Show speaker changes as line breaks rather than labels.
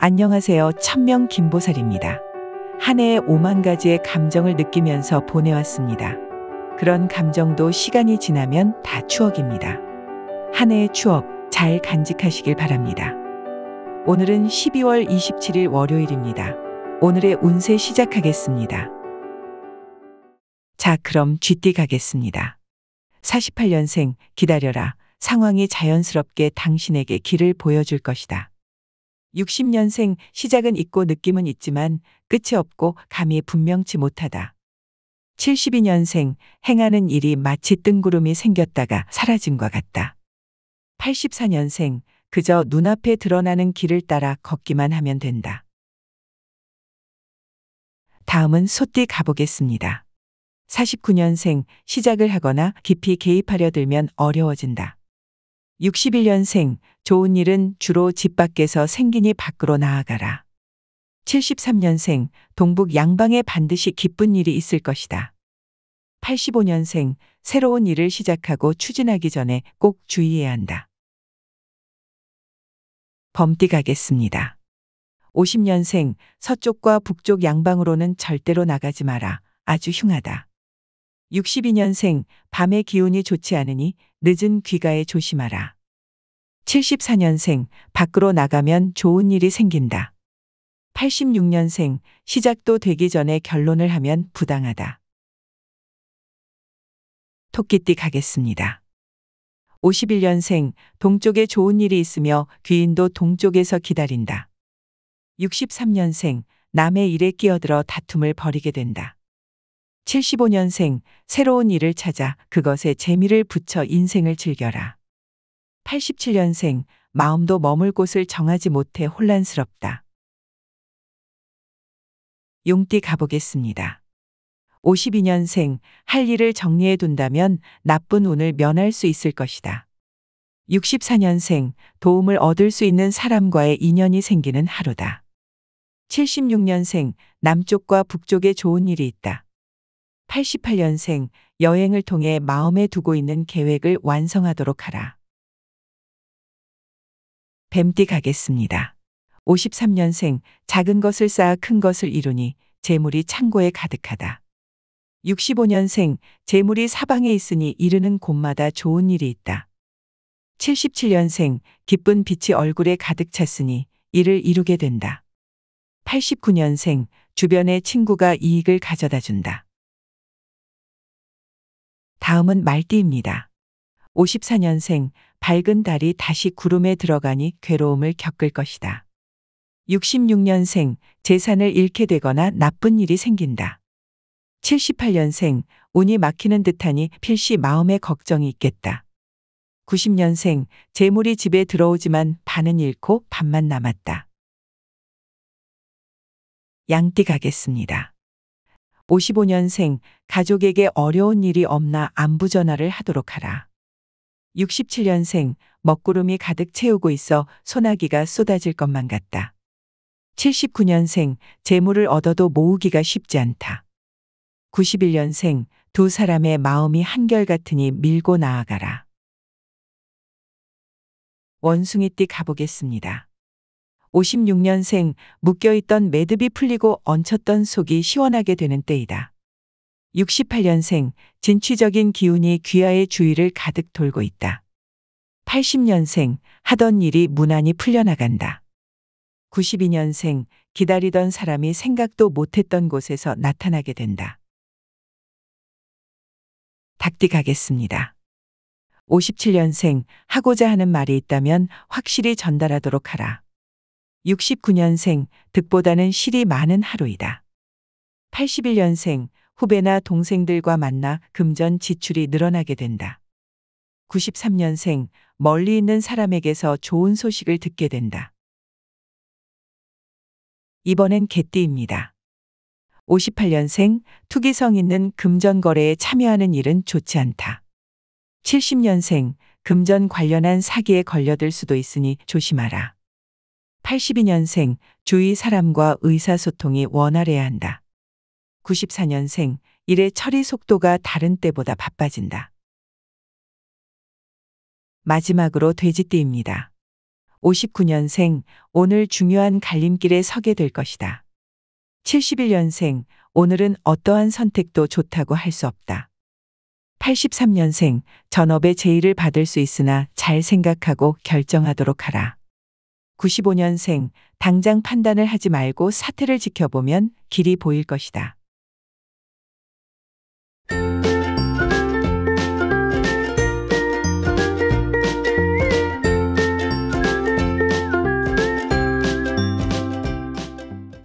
안녕하세요. 천명 김보살입니다. 한 해에 5만 가지의 감정을 느끼면서 보내왔습니다. 그런 감정도 시간이 지나면 다 추억입니다. 한 해의 추억 잘 간직하시길 바랍니다. 오늘은 12월 27일 월요일입니다. 오늘의 운세 시작하겠습니다. 자, 그럼 쥐띠 가겠습니다. 48년생 기다려라. 상황이 자연스럽게 당신에게 길을 보여줄 것이다. 60년생 시작은 있고 느낌은 있지만 끝이 없고 감이 분명치 못하다. 72년생 행하는 일이 마치 뜬구름이 생겼다가 사라진것 같다. 84년생 그저 눈앞에 드러나는 길을 따라 걷기만 하면 된다. 다음은 소띠 가보겠습니다. 49년생 시작을 하거나 깊이 개입하려 들면 어려워진다. 61년생 좋은 일은 주로 집 밖에서 생기니 밖으로 나아가라. 73년생 동북 양방에 반드시 기쁜 일이 있을 것이다. 85년생 새로운 일을 시작하고 추진하기 전에 꼭 주의해야 한다. 범띠 가겠습니다. 50년생 서쪽과 북쪽 양방으로는 절대로 나가지 마라. 아주 흉하다. 62년생 밤의 기운이 좋지 않으니 늦은 귀가에 조심하라. 74년생 밖으로 나가면 좋은 일이 생긴다. 86년생 시작도 되기 전에 결론을 하면 부당하다. 토끼띠 가겠습니다. 51년생 동쪽에 좋은 일이 있으며 귀인도 동쪽에서 기다린다. 63년생 남의 일에 끼어들어 다툼을 벌이게 된다. 75년생 새로운 일을 찾아 그것에 재미를 붙여 인생을 즐겨라. 87년생 마음도 머물 곳을 정하지 못해 혼란스럽다. 용띠 가보겠습니다. 52년생 할 일을 정리해 둔다면 나쁜 운을 면할 수 있을 것이다. 64년생 도움을 얻을 수 있는 사람과의 인연이 생기는 하루다. 76년생 남쪽과 북쪽에 좋은 일이 있다. 88년생 여행을 통해 마음에 두고 있는 계획을 완성하도록 하라. 뱀띠 가겠습니다. 53년생 작은 것을 쌓아 큰 것을 이루니 재물이 창고에 가득하다. 65년생 재물이 사방에 있으니 이르는 곳마다 좋은 일이 있다. 77년생 기쁜 빛이 얼굴에 가득 찼으니 이를 이루게 된다. 89년생 주변의 친구가 이익을 가져다 준다. 다음은 말띠입니다. 54년생 밝은 달이 다시 구름에 들어가니 괴로움을 겪을 것이다. 66년생 재산을 잃게 되거나 나쁜 일이 생긴다. 78년생 운이 막히는 듯하니 필시 마음에 걱정이 있겠다. 90년생 재물이 집에 들어오지만 반은 잃고 반만 남았다. 양띠 가겠습니다. 55년생 가족에게 어려운 일이 없나 안부 전화를 하도록 하라. 67년생 먹구름이 가득 채우고 있어 소나기가 쏟아질 것만 같다. 79년생 재물을 얻어도 모으기가 쉽지 않다. 91년생 두 사람의 마음이 한결같으니 밀고 나아가라. 원숭이띠 가보겠습니다. 56년생 묶여있던 매듭이 풀리고 얹혔던 속이 시원하게 되는 때이다. 68년생 진취적인 기운이 귀하의 주위를 가득 돌고 있다. 80년생 하던 일이 무난히 풀려나간다. 92년생 기다리던 사람이 생각도 못했던 곳에서 나타나게 된다. 닥디가겠습니다. 57년생 하고자 하는 말이 있다면 확실히 전달하도록 하라. 69년생 득보다는 실이 많은 하루이다. 81년생 후배나 동생들과 만나 금전 지출이 늘어나게 된다. 93년생 멀리 있는 사람에게서 좋은 소식을 듣게 된다. 이번엔 개띠입니다. 58년생 투기성 있는 금전 거래에 참여하는 일은 좋지 않다. 70년생 금전 관련한 사기에 걸려들 수도 있으니 조심하라. 82년생 주위 사람과 의사소통이 원활해야 한다. 94년생 일의 처리 속도가 다른 때보다 바빠진다. 마지막으로 돼지띠입니다. 59년생 오늘 중요한 갈림길에 서게 될 것이다. 71년생 오늘은 어떠한 선택도 좋다고 할 수 없다. 83년생 전업의 제의를 받을 수 있으나 잘 생각하고 결정하도록 하라. 95년생, 당장 판단을 하지 말고 사태를 지켜보면 길이 보일 것이다.